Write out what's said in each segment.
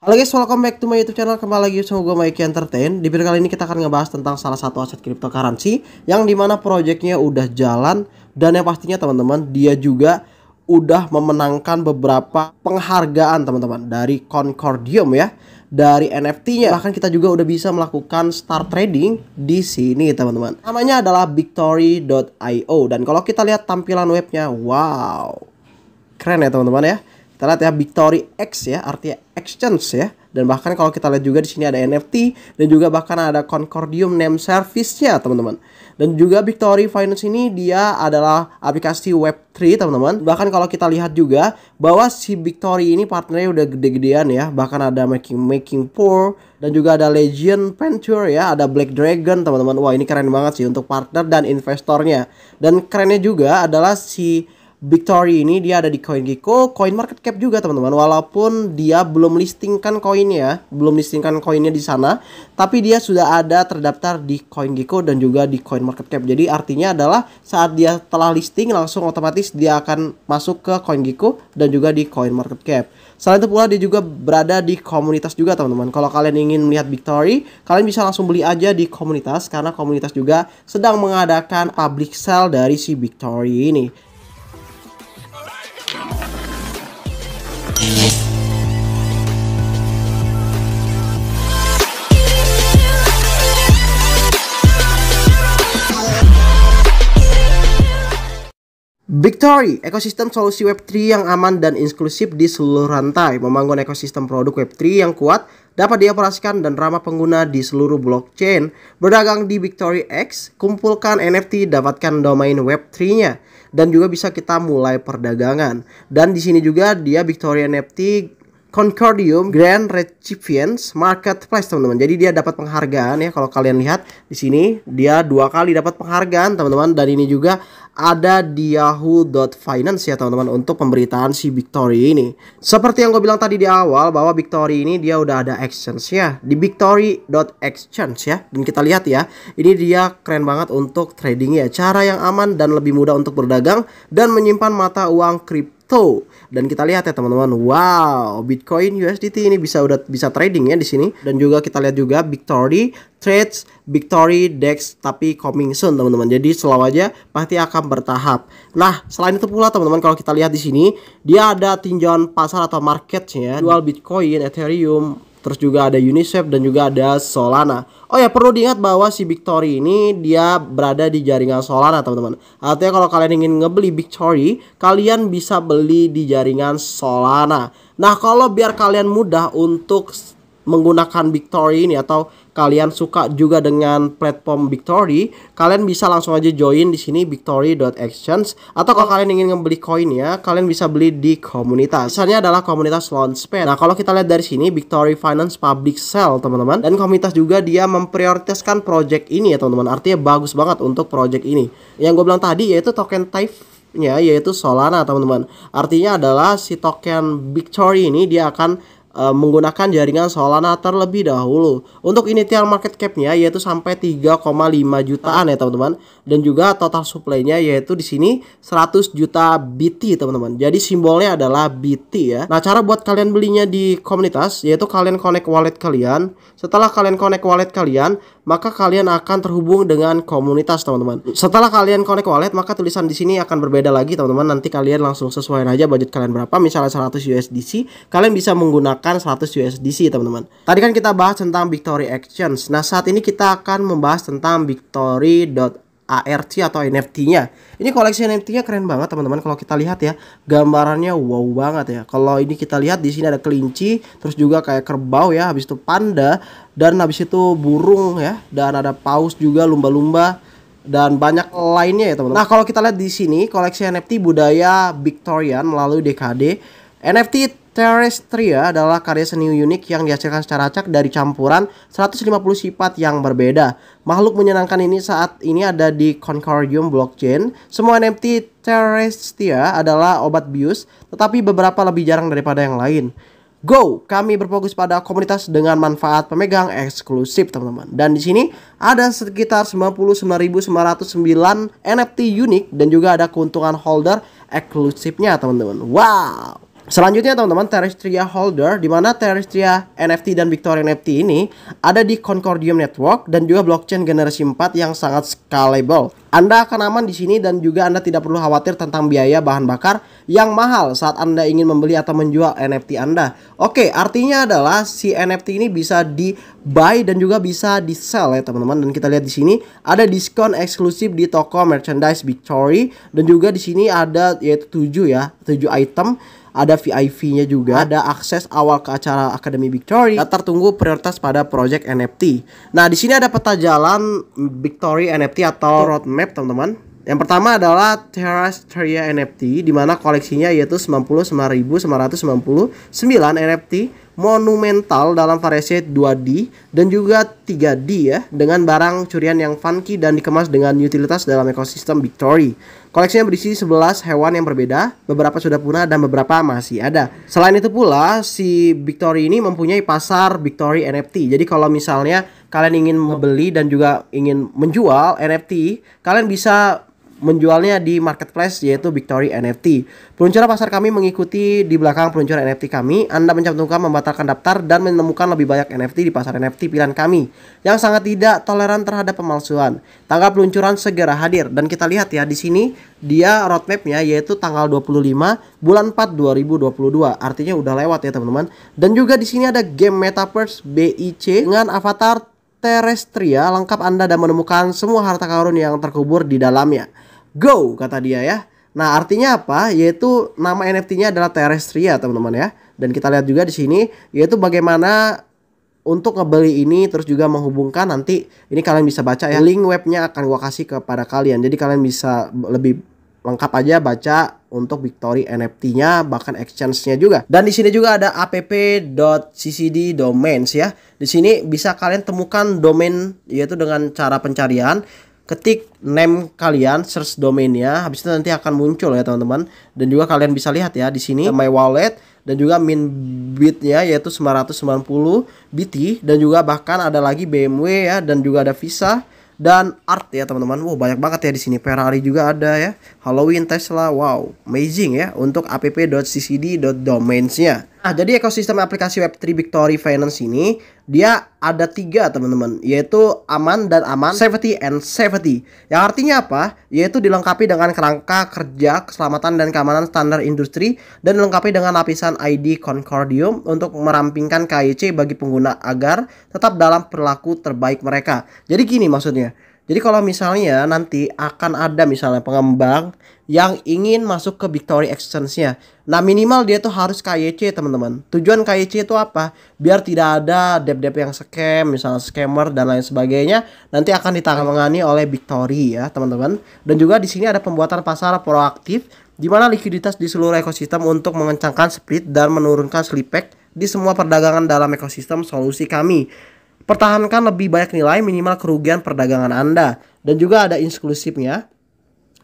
Halo guys, welcome back to my YouTube channel. Kembali lagi sama gue Mikey Entertain. Di video kali ini kita akan ngebahas tentang salah satu aset cryptocurrency yang dimana proyeknya udah jalan dan yang pastinya teman-teman dia juga udah memenangkan beberapa penghargaan teman-teman dari Concordium ya dari NFT-nya bahkan kita juga udah bisa melakukan start trading di sini teman-teman namanya adalah victory.io dan kalau kita lihat tampilan webnya wow keren ya teman-teman ya kita lihat ya Victory X ya, artinya exchange ya. Dan bahkan kalau kita lihat juga di sini ada NFT dan juga bahkan ada Concordium name service ya teman-teman. Dan juga Victory Finance ini dia adalah aplikasi Web3, teman-teman. Bahkan kalau kita lihat juga bahwa si Victory ini partnernya udah gede-gedean ya. Bahkan ada Making Making Poor dan juga ada Legion Venture ya, ada Black Dragon, teman-teman. Wah, ini keren banget sih untuk partner dan investornya. Dan kerennya juga adalah si Victory ini dia ada di CoinGecko, Coin Market Cap juga teman-teman. Walaupun dia belum listingkan koinnya, ya, belum listingkan koinnya di sana, tapi dia sudah ada terdaftar di CoinGecko dan juga di Coin Market Cap. Jadi artinya adalah saat dia telah listing langsung otomatis dia akan masuk ke CoinGecko dan juga di Coin Market Cap. Selain itu pula dia juga berada di komunitas juga teman-teman. Kalau kalian ingin melihat Victory, kalian bisa langsung beli aja di komunitas karena komunitas juga sedang mengadakan public sale dari si Victory ini. Victory, ekosistem solusi Web3 yang aman dan inklusif di seluruh rantai, membangun ekosistem produk Web3 yang kuat dapat dioperasikan dan ramah pengguna di seluruh blockchain. Berdagang di Victory X, kumpulkan NFT, dapatkan domain Web3-nya dan juga bisa kita mulai perdagangan. Dan di sini juga dia Victoria NFT Concordium Grand Recipients Marketplace teman-teman. Jadi dia dapat penghargaan ya kalau kalian lihat di sini dia dua kali dapat penghargaan teman-teman dan ini juga ada di yahoo.finance ya teman-teman untuk pemberitaan si Victory ini. Seperti yang gue bilang tadi di awal bahwa Victory ini dia udah ada exchange ya di victory.exchange ya. Dan kita lihat ya, ini dia keren banget untuk trading ya. Cara yang aman dan lebih mudah untuk berdagang dan menyimpan mata uang kripto crypto. Dan kita lihat ya teman-teman, wow, Bitcoin USDT ini bisa udah bisa trading ya di sini. Dan juga kita lihat juga Victory Trades, Victory Dex, tapi coming soon teman-teman. Jadi selalu aja pasti akan bertahap. Nah, selain itu pula teman-teman kalau kita lihat di sini, dia ada tinjauan pasar atau marketnya, jual Bitcoin, Ethereum, Terus juga ada UniCef dan juga ada Solana. Oh ya perlu diingat bahwa si Victory ini dia berada di jaringan Solana teman-teman. Artinya kalau kalian ingin ngebeli Victory, kalian bisa beli di jaringan Solana. Nah kalau biar kalian mudah untuk menggunakan Victory ini atau kalian suka juga dengan platform Victory, kalian bisa langsung aja join di sini victory.exchange atau kalau kalian ingin membeli koin ya, kalian bisa beli di komunitas. Misalnya adalah komunitas Launchpad. Nah, kalau kita lihat dari sini Victory Finance Public Sale, teman-teman. Dan komunitas juga dia memprioritaskan project ini ya, teman-teman. Artinya bagus banget untuk project ini. Yang gue bilang tadi yaitu token Type nya yaitu Solana teman-teman. Artinya adalah si token Victory ini dia akan Eh, menggunakan jaringan Solana terlebih dahulu. Untuk initial market capnya yaitu sampai 3,5 jutaan ya teman-teman dan juga total supply-nya yaitu di sini 100 juta BT teman-teman. Jadi simbolnya adalah BT ya. Nah, cara buat kalian belinya di komunitas yaitu kalian connect wallet kalian. Setelah kalian connect wallet kalian, maka kalian akan terhubung dengan komunitas teman-teman. Setelah kalian connect wallet, maka tulisan di sini akan berbeda lagi teman-teman. Nanti kalian langsung sesuaikan aja budget kalian berapa. Misalnya 100 USDC, kalian bisa menggunakan 100 USDC teman-teman. Tadi kan kita bahas tentang Victory Actions. Nah saat ini kita akan membahas tentang Victory. ARC atau NFT-nya. Ini koleksi NFT-nya keren banget teman-teman kalau kita lihat ya. Gambarannya wow banget ya. Kalau ini kita lihat di sini ada kelinci, terus juga kayak kerbau ya, habis itu panda dan habis itu burung ya dan ada paus juga lumba-lumba dan banyak lainnya ya teman-teman. Nah, kalau kita lihat di sini koleksi NFT budaya Victorian melalui Dkd NFT Terrestria adalah karya seni unik yang dihasilkan secara acak dari campuran 150 sifat yang berbeda. Makhluk menyenangkan ini saat ini ada di Concordium blockchain. Semua NFT Terrestria adalah obat bius, tetapi beberapa lebih jarang daripada yang lain. Go, kami berfokus pada komunitas dengan manfaat pemegang eksklusif, teman-teman. Dan di sini ada sekitar 99.909 NFT unik dan juga ada keuntungan holder eksklusifnya, teman-teman. Wow. Selanjutnya teman-teman Terrestria Holder di mana Terrestria NFT dan Victoria NFT ini ada di Concordium Network dan juga blockchain generasi 4 yang sangat scalable. Anda akan aman di sini dan juga Anda tidak perlu khawatir tentang biaya bahan bakar yang mahal saat Anda ingin membeli atau menjual NFT Anda. Oke, artinya adalah si NFT ini bisa di buy dan juga bisa di sell ya teman-teman dan kita lihat di sini ada diskon eksklusif di toko merchandise Victory dan juga di sini ada yaitu 7 ya 7 item ada VIP-nya juga, ada akses awal ke acara Academy Victory, daftar tunggu prioritas pada project NFT. Nah, di sini ada peta jalan Victory NFT atau roadmap, teman-teman. Yang pertama adalah Terrastria NFT di mana koleksinya yaitu 99.999 NFT monumental dalam variasi 2D dan juga 3D ya dengan barang curian yang funky dan dikemas dengan utilitas dalam ekosistem Victory. Koleksinya berisi 11 hewan yang berbeda, beberapa sudah punah dan beberapa masih ada. Selain itu pula, si Victory ini mempunyai pasar Victory NFT. Jadi kalau misalnya kalian ingin membeli dan juga ingin menjual NFT, kalian bisa menjualnya di marketplace yaitu Victory NFT. Peluncuran pasar kami mengikuti di belakang peluncuran NFT kami. Anda mencantumkan membatalkan daftar dan menemukan lebih banyak NFT di pasar NFT pilihan kami yang sangat tidak toleran terhadap pemalsuan. Tanggal peluncuran segera hadir dan kita lihat ya di sini dia roadmapnya yaitu tanggal 25 bulan 4 2022. Artinya udah lewat ya teman-teman. Dan juga di sini ada game Metaverse BIC dengan avatar Terestria. lengkap Anda dan menemukan semua harta karun yang terkubur di dalamnya. Go kata dia ya. Nah, artinya apa? Yaitu nama NFT-nya adalah Terestria ya, teman-teman ya. Dan kita lihat juga di sini yaitu bagaimana untuk ngebeli ini terus juga menghubungkan nanti ini kalian bisa baca ya. Link webnya akan gua kasih kepada kalian. Jadi kalian bisa lebih lengkap aja baca untuk Victory NFT-nya bahkan exchange-nya juga. Dan di sini juga ada app.ccd domains ya. Di sini bisa kalian temukan domain yaitu dengan cara pencarian ketik name kalian search domainnya habis itu nanti akan muncul ya teman-teman dan juga kalian bisa lihat ya di sini my wallet dan juga min bitnya yaitu 990 BT dan juga bahkan ada lagi BMW ya dan juga ada Visa dan art ya teman-teman. Wow banyak banget ya di sini Ferrari juga ada ya. Halloween Tesla. Wow, amazing ya untuk app.ccd.domainsnya. Nah, jadi ekosistem aplikasi Web3 Victory Finance ini dia ada tiga teman-teman, yaitu aman dan aman, safety and safety. Yang artinya apa? Yaitu dilengkapi dengan kerangka kerja, keselamatan dan keamanan standar industri dan dilengkapi dengan lapisan ID Concordium untuk merampingkan KYC bagi pengguna agar tetap dalam perilaku terbaik mereka. Jadi gini maksudnya. Jadi kalau misalnya nanti akan ada misalnya pengembang yang ingin masuk ke Victory Exchange-nya. Nah minimal dia tuh harus KYC teman-teman. Tujuan KYC itu apa? Biar tidak ada dep-dep yang scam, misalnya scammer dan lain sebagainya. Nanti akan ditangani oleh Victory ya teman-teman. Dan juga di sini ada pembuatan pasar proaktif di mana likuiditas di seluruh ekosistem untuk mengencangkan split dan menurunkan slippage di semua perdagangan dalam ekosistem solusi kami. Pertahankan lebih banyak nilai minimal kerugian perdagangan Anda. Dan juga ada inklusifnya.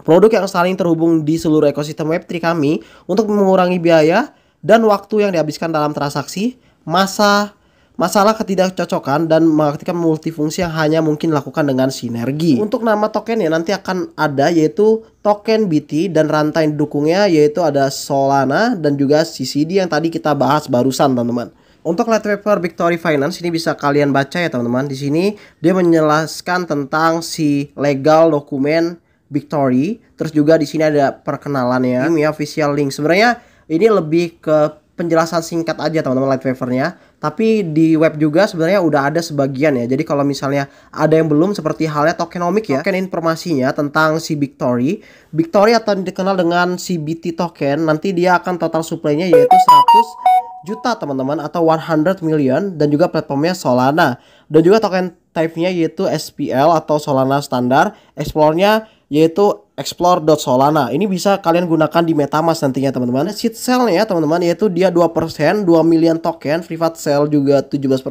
Produk yang saling terhubung di seluruh ekosistem Web3 kami untuk mengurangi biaya dan waktu yang dihabiskan dalam transaksi, masa masalah ketidakcocokan dan mengaktifkan multifungsi yang hanya mungkin dilakukan dengan sinergi. Untuk nama token ya nanti akan ada yaitu token BT dan rantai dukungnya yaitu ada Solana dan juga CCD yang tadi kita bahas barusan teman-teman. Untuk light paper Victory Finance ini bisa kalian baca ya teman-teman. Di sini dia menjelaskan tentang si legal dokumen Victory. Terus juga di sini ada ya. ini official link. Sebenarnya ini lebih ke penjelasan singkat aja teman-teman light papernya. Tapi di web juga sebenarnya udah ada sebagian ya. Jadi kalau misalnya ada yang belum seperti halnya tokenomik ya, token informasinya tentang si Victory. Victory atau dikenal dengan si BT token, nanti dia akan total supply-nya yaitu 100 juta teman-teman atau 100 million dan juga platformnya Solana dan juga token type-nya yaitu SPL atau Solana standar, explore-nya yaitu explore.solana. Ini bisa kalian gunakan di MetaMask nantinya teman-teman. Seed sale-nya teman-teman yaitu dia 2%, 2 million token, private sale juga 17%,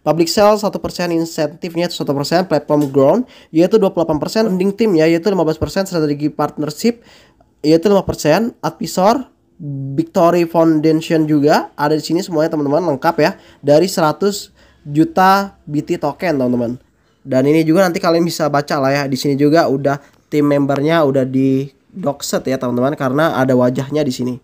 public sale 1%, insentifnya 1%, platform ground yaitu 28%, funding nya yaitu 15%, strategi partnership yaitu 5%, advisor Victory Foundation juga ada di sini semuanya teman-teman lengkap ya dari 100 juta BT token teman-teman. Dan ini juga nanti kalian bisa baca lah ya di sini juga udah tim membernya udah di doxet ya teman-teman karena ada wajahnya di sini.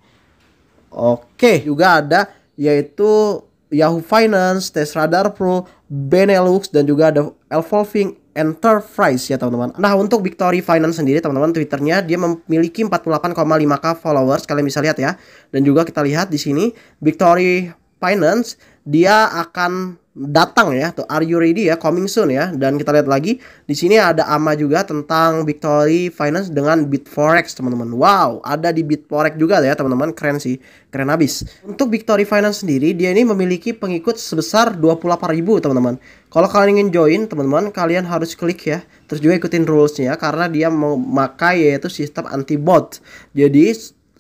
Oke, juga ada yaitu Yahoo Finance, Test Radar Pro, Benelux dan juga ada Evolving Enterprise ya teman-teman. Nah untuk Victory Finance sendiri teman-teman Twitternya dia memiliki 48,5k followers kalian bisa lihat ya. Dan juga kita lihat di sini Victory Finance dia akan datang ya tuh are you ready ya coming soon ya dan kita lihat lagi di sini ada ama juga tentang Victory Finance dengan Bit Forex teman-teman wow ada di Bit Forex juga ya teman-teman keren sih keren abis untuk Victory Finance sendiri dia ini memiliki pengikut sebesar ribu teman-teman kalau kalian ingin join teman-teman kalian harus klik ya terus juga ikutin rulesnya karena dia memakai yaitu sistem anti bot jadi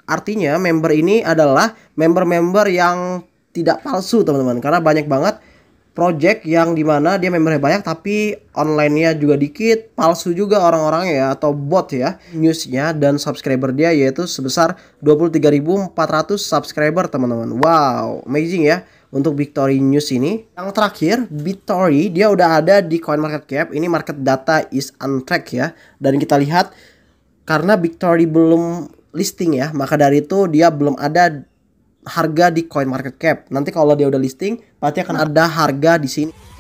artinya member ini adalah member-member yang tidak palsu teman-teman karena banyak banget project yang dimana dia membernya banyak tapi online-nya juga dikit, palsu juga orang-orangnya ya atau bot ya newsnya dan subscriber dia yaitu sebesar 23.400 subscriber teman-teman. Wow, amazing ya untuk Victory News ini. Yang terakhir, Victory dia udah ada di Coin Market Cap Ini market data is untracked ya. Dan kita lihat karena Victory belum listing ya, maka dari itu dia belum ada harga di coin market cap. Nanti kalau dia udah listing, pasti akan hmm. ada harga di sini.